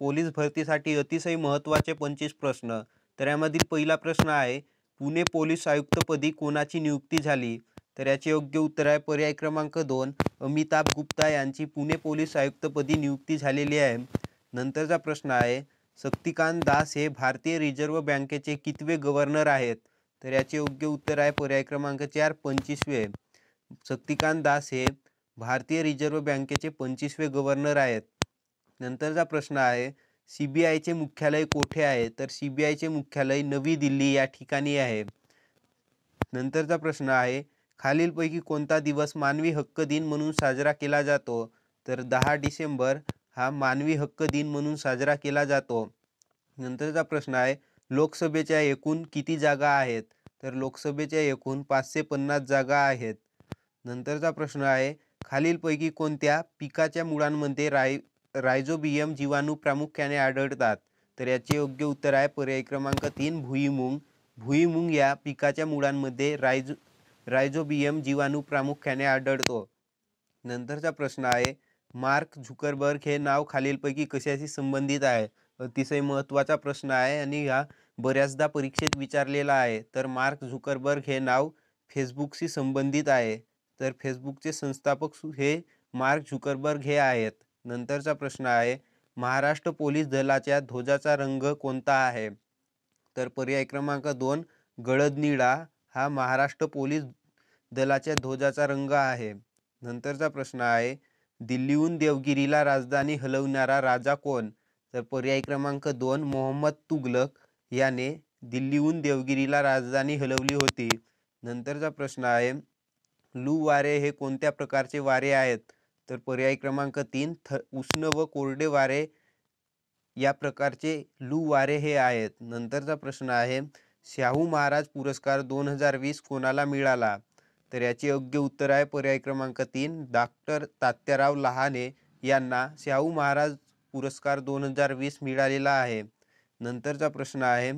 Police भरतीसाठी अतिशय महत्त्वाचे पंचवीस प्रश्न तर यामधील पहिला प्रश्न आहे पुणे पोलीस आयुक्तपदी कोणाची नियुक्ती झाली तर याचे योग्य उत्तर आहे पर्याय क्रमांक दोन अमिताभ गुप्ता यांची पुणे पोलीस आयुक्तपदी नियुक्ती झालेली आहे नंतरचा प्रश्न आहे शक्तिकांत दास हे भारतीय रिझर्व्ह बँकेचे कितवे गव्हर्नर आहेत तर याचे योग्य उत्तर आहे पर्याय क्रमांक चार पंचवीसवे शक्तिकांत दास हे भारतीय रिझर्व्ह बँकेचे पंचवीसवे गव्हर्नर आहेत नंतरचा प्रश्न आहे सी बी आयचे मुख्यालय कोठे आहे तर सी बी आयचे मुख्यालय नवी दिल्ली या ठिकाणी आहे नंतरचा प्रश्न आहे खालीलपैकी कोणता दिवस मानवी हक्क दिन म्हणून साजरा केला जातो तर दहा डिसेंबर हा मानवी हक्क दिन म्हणून साजरा केला जातो नंतरचा प्रश्न आहे लोकसभेच्या एकूण किती जागा आहेत तर लोकसभेच्या एकूण पाचशे पन्नास जागा आहेत नंतरचा प्रश्न आहे खालीलपैकी कोणत्या पिकाच्या मुळांमध्ये राय रायझोबियम जीवाणू प्रामुख्याने आढळतात तर याचे योग्य उत्तर आहे पर्याय क्रमांक तीन भुईमुंग भुईमुंग या पिकाच्या मुळांमध्ये रायझो रायझोबियम जीवाणू प्रामुख्याने आढळतो नंतरचा प्रश्न आहे मार्क झुकरबर्ग हे नाव खालीलपैकी कशाशी संबंधित आहे अतिशय महत्त्वाचा प्रश्न आहे आणि हा बऱ्याचदा परीक्षेत विचारलेला आहे तर मार्क झुकरबर्ग हे नाव फेसबुकशी संबंधित आहे तर फेसबुकचे संस्थापक हे मार्क झुकरबर्ग हे आहेत नंतरचा प्रश्न आहे महाराष्ट्र पोलीस दलाच्या ध्वजाचा रंग कोणता आहे तर पर्याय क्रमांक दोन गळद निळा हा महाराष्ट्र पोलीस दलाच्या ध्वजाचा रंग आहे नंतरचा प्रश्न आहे दिल्लीहून देवगिरीला राजधानी हलवणारा राजा कोण तर पर्याय क्रमांक दोन मोहम्मद तुगलक याने दिल्लीहून देवगिरीला राजधानी हलवली होती नंतरचा प्रश्न आहे लू वारे हे कोणत्या प्रकारचे वारे आहेत तर पर्याय क्रमांक तीन थ उष्ण व कोरडे वारे या प्रकारचे लू वारे हे आहेत नंतरचा प्रश्न आहे शाहू महाराज पुरस्कार दोन हजार वीस कोणाला मिळाला तर याचे योग्य उत्तर आहे पर्याय क्रमांक तीन डॉक्टर तात्याराव लहाने यांना शाहू महाराज पुरस्कार दोन हजार वीस मिळालेला आहे नंतरचा प्रश्न आहे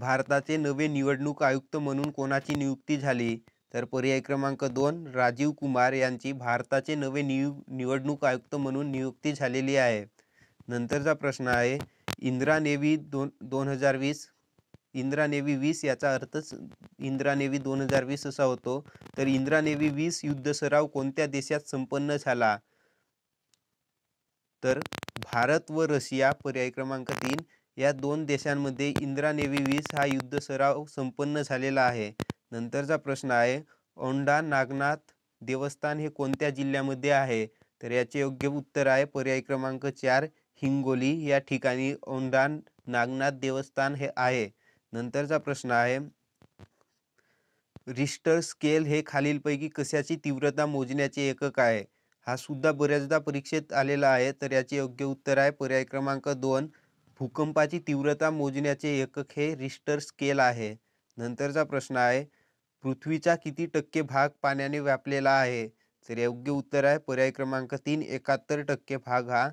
भारताचे नवे निवडणूक आयुक्त म्हणून कोणाची नियुक्ती झाली तर पर्याय क्रमांक दोन राजीव कुमार यांची भारताचे नवे नियु निवडणूक आयुक्त म्हणून नियुक्ती झालेली आहे नंतरचा प्रश्न आहे इंदिरा नेवी दोन दोन हजार वीस इंदिरा नेव्ही वीस याचा अर्थच इंदिरा नेवी दोन हजार वीस असा होतो तर इंदिरा नेवी वीस युद्ध सराव कोणत्या देशात संपन्न झाला तर भारत व रशिया पर्याय क्रमांक तीन या दोन देशांमध्ये इंदिरा नेवी वीस हा युद्ध सराव संपन्न झालेला आहे नंतरचा प्रश्न आहे औंढा नागनाथ देवस्थान हे कोणत्या जिल्ह्यामध्ये आहे तर याचे योग्य उत्तर आहे पर्याय क्रमांक चार हिंगोली या ठिकाणी औंढा नागनाथ देवस्थान हे आहे नंतरचा प्रश्न आहे रिस्टर स्केल हे खालीलपैकी कशाची तीव्रता मोजण्याचे एकक आहे हा सुद्धा बऱ्याचदा परीक्षेत आलेला आहे तर याचे योग्य उत्तर आहे पर्याय क्रमांक दोन भूकंपाची तीव्रता मोजण्याचे एकक हे रिस्टर स्केल आहे नंतरचा प्रश्न आहे पृथ्वीचा किती टक्के भाग पाण्याने व्यापलेला आहे तर योग्य उत्तर आहे पर्याय क्रमांक तीन एकाहत्तर टक्के भाग हा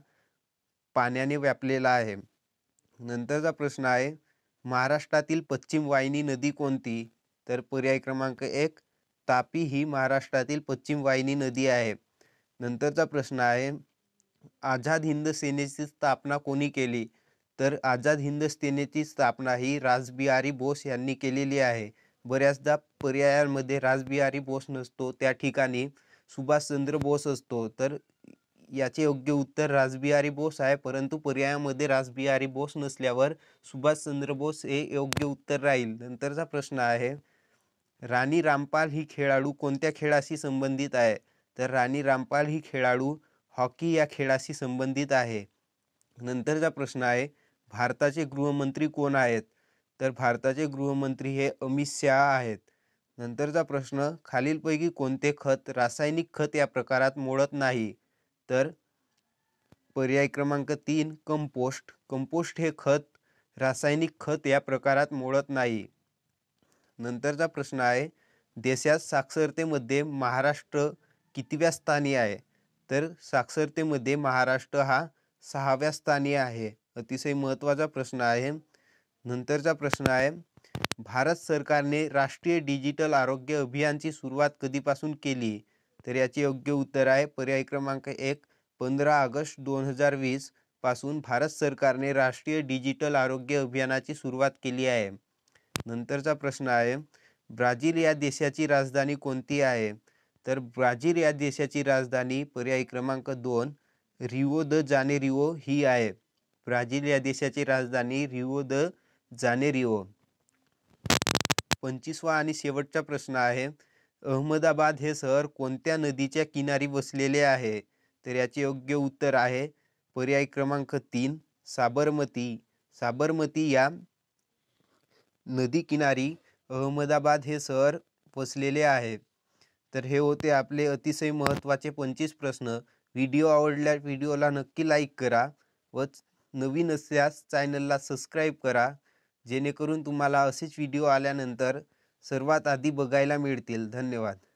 पाण्याने व्यापलेला आहे नंतरचा प्रश्न आहे महाराष्ट्रातील पश्चिम वाहिनी नदी कोणती तर पर्याय क्रमांक एक तापी ही महाराष्ट्रातील पश्चिम वाहिनी नदी आहे नंतरचा प्रश्न आहे आझाद हिंद सेनेची स्थापना कोणी केली तर आझाद हिंद सेनेची स्थापना ही राजबिहारी बोस यांनी केलेली आहे बऱ्याचदा पर्यायांमध्ये राजबिहारी बोस नसतो त्या ठिकाणी सुभाषचंद्र बोस असतो तर याचे योग्य उत्तर राजबिहारी बोस आहे परंतु पर्यायामध्ये राजबिहारी बोस नसल्यावर सुभाषचंद्र बोस हे योग्य उत्तर राहील नंतरचा प्रश्न आहे राणी रामपाल ही खेळाडू कोणत्या खेळाशी संबंधित आहे तर राणी रामपाल ही खेळाडू हॉकी या खेळाशी संबंधित आहे नंतरचा प्रश्न आहे भारताचे गृहमंत्री कोण आहेत तर भारताचे गृहमंत्री हे अमित शहा आहेत नंतरचा प्रश्न खालीलपैकी कोणते खत रासायनिक खत या प्रकारात मोडत नाही तर पर्याय क्रमांक तीन कंपोस्ट कंपोस्ट हे खत रासायनिक खत या प्रकारात मोडत नाही नंतरचा प्रश्न आहे देशात साक्षरतेमध्ये महाराष्ट्र कितव्या स्थानी आहे तर साक्षरतेमध्ये महाराष्ट्र हा सहाव्या स्थानी आहे अतिशय महत्त्वाचा प्रश्न आहे नंतरचा प्रश्न आहे भारत सरकारने राष्ट्रीय डिजिटल आरोग्य अभियानची सुरुवात कधीपासून केली तर याचे योग्य उत्तर आहे पर्याय क्रमांक एक पंधरा ऑगस्ट दोन हजार वीस पासून भारत सरकारने राष्ट्रीय डिजिटल आरोग्य अभियानाची सुरुवात केली आहे नंतरचा प्रश्न आहे ब्राझील या देशाची राजधानी कोणती आहे तर ब्राझील या देशाची राजधानी पर्याय क्रमांक दोन रिओ द जानेरिओ ही आहे ब्राझील या देशाची राजधानी रिओ द जानेरिओ हो. पंचवीसवा आणि शेवटचा प्रश्न आहे अहमदाबाद हे शहर कोणत्या नदीच्या किनारी वसलेले आहे तर याचे योग्य उत्तर आहे पर्याय क्रमांक तीन साबरमती साबरमती या नदी किनारी अहमदाबाद हे शहर वसलेले आहे तर हे होते आपले अतिशय महत्त्वाचे पंचवीस प्रश्न व्हिडिओ आवडल्या व्हिडिओला नक्की लाईक करा व नवीन असल्यास चॅनलला सबस्क्राईब करा जेणेकरून तुम्हाला असेच व्हिडिओ आल्यानंतर सर्वात आधी बघायला मिळतील धन्यवाद